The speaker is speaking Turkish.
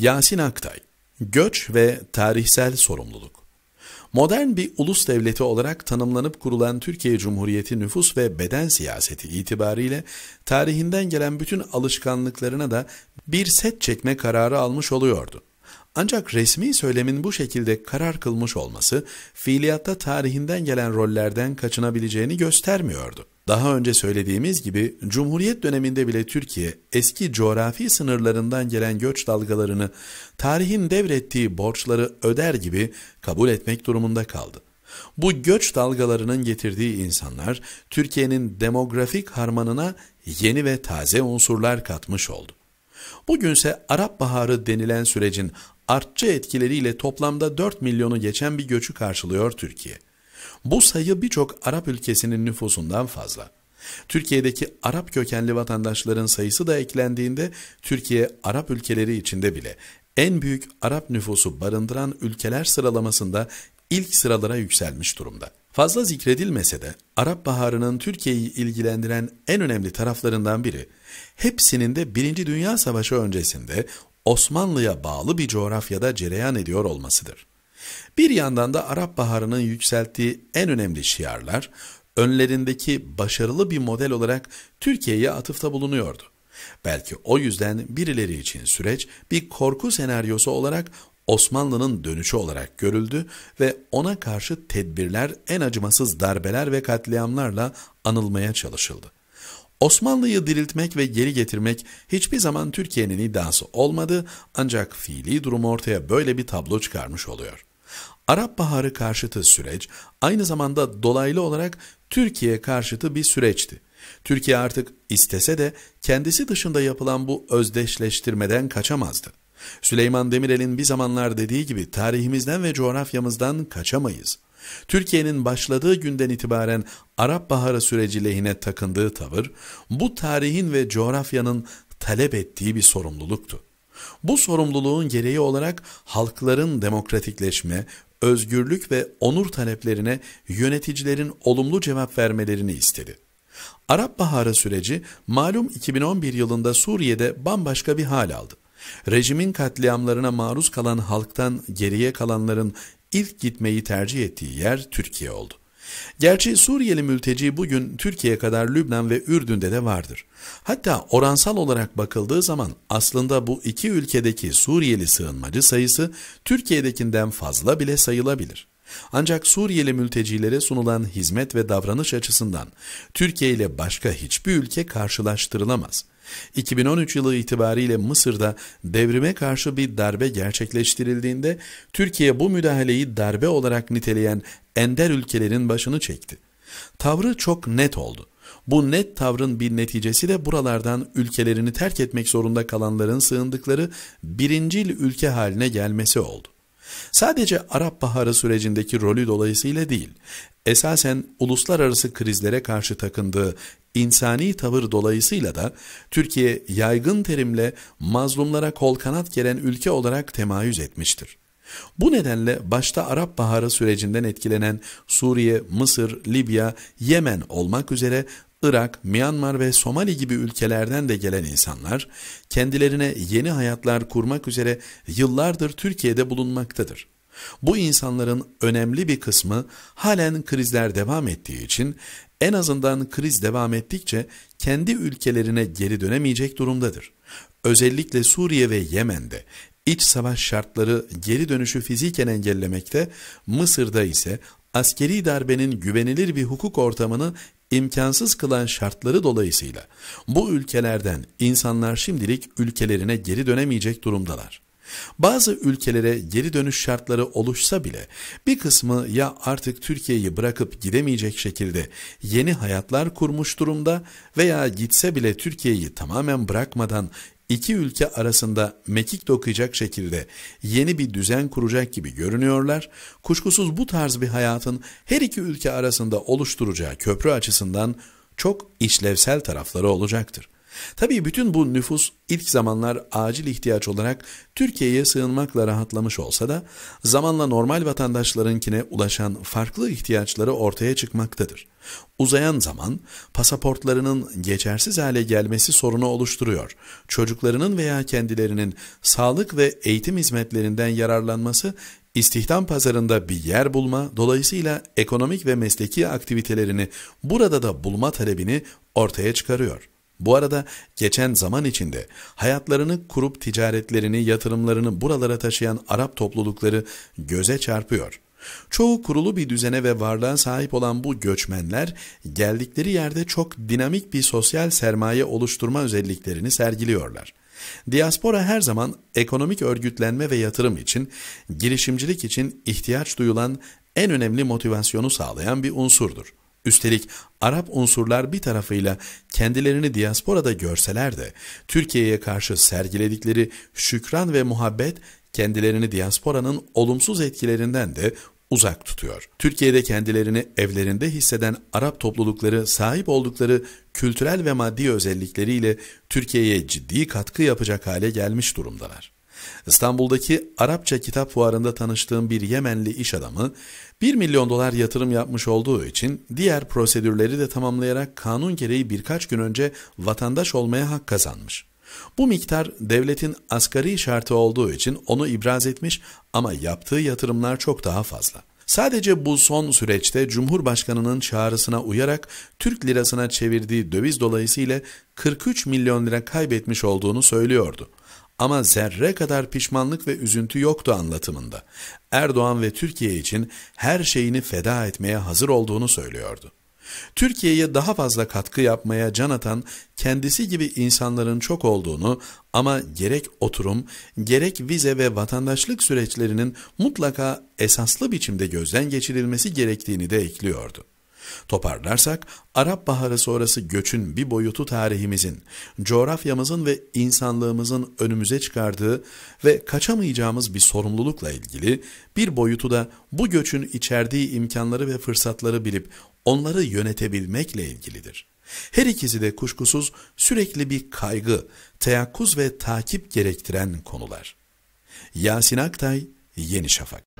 Yasin Aktay, Göç ve Tarihsel Sorumluluk Modern bir ulus devleti olarak tanımlanıp kurulan Türkiye Cumhuriyeti nüfus ve beden siyaseti itibariyle tarihinden gelen bütün alışkanlıklarına da bir set çekme kararı almış oluyordu. Ancak resmi söylemin bu şekilde karar kılmış olması fiiliyatta tarihinden gelen rollerden kaçınabileceğini göstermiyordu. Daha önce söylediğimiz gibi Cumhuriyet döneminde bile Türkiye eski coğrafi sınırlarından gelen göç dalgalarını tarihin devrettiği borçları öder gibi kabul etmek durumunda kaldı. Bu göç dalgalarının getirdiği insanlar Türkiye'nin demografik harmanına yeni ve taze unsurlar katmış oldu. Bugünse Arap Baharı denilen sürecin artçı etkileriyle toplamda 4 milyonu geçen bir göçü karşılıyor Türkiye. Bu sayı birçok Arap ülkesinin nüfusundan fazla. Türkiye'deki Arap kökenli vatandaşların sayısı da eklendiğinde Türkiye Arap ülkeleri içinde bile en büyük Arap nüfusu barındıran ülkeler sıralamasında ilk sıralara yükselmiş durumda. Fazla zikredilmese de Arap Baharı'nın Türkiye'yi ilgilendiren en önemli taraflarından biri, hepsinin de Birinci Dünya Savaşı öncesinde Osmanlı'ya bağlı bir coğrafyada cereyan ediyor olmasıdır. Bir yandan da Arap Baharı'nın yükselttiği en önemli şiarlar önlerindeki başarılı bir model olarak Türkiye'ye atıfta bulunuyordu. Belki o yüzden birileri için süreç bir korku senaryosu olarak Osmanlı'nın dönüşü olarak görüldü ve ona karşı tedbirler en acımasız darbeler ve katliamlarla anılmaya çalışıldı. Osmanlı'yı diriltmek ve geri getirmek hiçbir zaman Türkiye'nin iddiası olmadı ancak fiili durum ortaya böyle bir tablo çıkarmış oluyor. Arap Baharı karşıtı süreç aynı zamanda dolaylı olarak Türkiye karşıtı bir süreçti. Türkiye artık istese de kendisi dışında yapılan bu özdeşleştirmeden kaçamazdı. Süleyman Demirel'in bir zamanlar dediği gibi tarihimizden ve coğrafyamızdan kaçamayız. Türkiye'nin başladığı günden itibaren Arap Baharı süreci lehine takındığı tavır, bu tarihin ve coğrafyanın talep ettiği bir sorumluluktu. Bu sorumluluğun gereği olarak halkların demokratikleşme, özgürlük ve onur taleplerine yöneticilerin olumlu cevap vermelerini istedi. Arap Baharı süreci malum 2011 yılında Suriye'de bambaşka bir hal aldı. Rejimin katliamlarına maruz kalan halktan geriye kalanların ilk gitmeyi tercih ettiği yer Türkiye oldu. Gerçi Suriyeli mülteci bugün Türkiye kadar Lübnan ve Ürdün'de de vardır. Hatta oransal olarak bakıldığı zaman aslında bu iki ülkedeki Suriyeli sığınmacı sayısı Türkiye'dekinden fazla bile sayılabilir. Ancak Suriyeli mültecilere sunulan hizmet ve davranış açısından Türkiye ile başka hiçbir ülke karşılaştırılamaz. 2013 yılı itibariyle Mısır'da devrime karşı bir darbe gerçekleştirildiğinde Türkiye bu müdahaleyi darbe olarak niteleyen ender ülkelerin başını çekti. Tavrı çok net oldu. Bu net tavrın bir neticesi de buralardan ülkelerini terk etmek zorunda kalanların sığındıkları birincil ülke haline gelmesi oldu. Sadece Arap Baharı sürecindeki rolü dolayısıyla değil, esasen uluslararası krizlere karşı takındığı insani tavır dolayısıyla da Türkiye yaygın terimle mazlumlara kol kanat gelen ülke olarak temayüz etmiştir. Bu nedenle başta Arap Baharı sürecinden etkilenen Suriye, Mısır, Libya, Yemen olmak üzere Irak, Myanmar ve Somali gibi ülkelerden de gelen insanlar kendilerine yeni hayatlar kurmak üzere yıllardır Türkiye'de bulunmaktadır. Bu insanların önemli bir kısmı halen krizler devam ettiği için en azından kriz devam ettikçe kendi ülkelerine geri dönemeyecek durumdadır. Özellikle Suriye ve Yemen'de iç savaş şartları geri dönüşü fiziken engellemekte, Mısır'da ise askeri darbenin güvenilir bir hukuk ortamını imkansız kılan şartları dolayısıyla bu ülkelerden insanlar şimdilik ülkelerine geri dönemeyecek durumdalar. Bazı ülkelere geri dönüş şartları oluşsa bile bir kısmı ya artık Türkiye'yi bırakıp gidemeyecek şekilde yeni hayatlar kurmuş durumda veya gitse bile Türkiye'yi tamamen bırakmadan iki ülke arasında mekik dokuyacak şekilde yeni bir düzen kuracak gibi görünüyorlar. Kuşkusuz bu tarz bir hayatın her iki ülke arasında oluşturacağı köprü açısından çok işlevsel tarafları olacaktır. Tabii bütün bu nüfus ilk zamanlar acil ihtiyaç olarak Türkiye'ye sığınmakla rahatlamış olsa da zamanla normal vatandaşlarınkine ulaşan farklı ihtiyaçları ortaya çıkmaktadır. Uzayan zaman pasaportlarının geçersiz hale gelmesi sorunu oluşturuyor. Çocuklarının veya kendilerinin sağlık ve eğitim hizmetlerinden yararlanması İstihdam pazarında bir yer bulma, dolayısıyla ekonomik ve mesleki aktivitelerini burada da bulma talebini ortaya çıkarıyor. Bu arada geçen zaman içinde hayatlarını kurup ticaretlerini, yatırımlarını buralara taşıyan Arap toplulukları göze çarpıyor. Çoğu kurulu bir düzene ve varlığa sahip olan bu göçmenler geldikleri yerde çok dinamik bir sosyal sermaye oluşturma özelliklerini sergiliyorlar. Diaspora her zaman ekonomik örgütlenme ve yatırım için, girişimcilik için ihtiyaç duyulan en önemli motivasyonu sağlayan bir unsurdur. Üstelik Arap unsurlar bir tarafıyla kendilerini diasporada görseler de Türkiye'ye karşı sergiledikleri şükran ve muhabbet kendilerini diasporanın olumsuz etkilerinden de uzak tutuyor. Türkiye'de kendilerini evlerinde hisseden Arap toplulukları sahip oldukları kültürel ve maddi özellikleriyle Türkiye'ye ciddi katkı yapacak hale gelmiş durumdalar. İstanbul'daki Arapça kitap fuarında tanıştığım bir Yemenli iş adamı 1 milyon dolar yatırım yapmış olduğu için diğer prosedürleri de tamamlayarak kanun gereği birkaç gün önce vatandaş olmaya hak kazanmış. Bu miktar devletin asgari şartı olduğu için onu ibraz etmiş ama yaptığı yatırımlar çok daha fazla. Sadece bu son süreçte Cumhurbaşkanı'nın çağrısına uyarak Türk lirasına çevirdiği döviz dolayısıyla 43 milyon lira kaybetmiş olduğunu söylüyordu. Ama zerre kadar pişmanlık ve üzüntü yoktu anlatımında. Erdoğan ve Türkiye için her şeyini feda etmeye hazır olduğunu söylüyordu. Türkiye'ye daha fazla katkı yapmaya can atan kendisi gibi insanların çok olduğunu ama gerek oturum, gerek vize ve vatandaşlık süreçlerinin mutlaka esaslı biçimde gözden geçirilmesi gerektiğini de ekliyordu. Toparlarsak, Arap Baharı sonrası göçün bir boyutu tarihimizin, coğrafyamızın ve insanlığımızın önümüze çıkardığı ve kaçamayacağımız bir sorumlulukla ilgili bir boyutu da bu göçün içerdiği imkanları ve fırsatları bilip onları yönetebilmekle ilgilidir. Her ikisi de kuşkusuz sürekli bir kaygı, teyakkuz ve takip gerektiren konular. Yasin Aktay, Yeni Şafak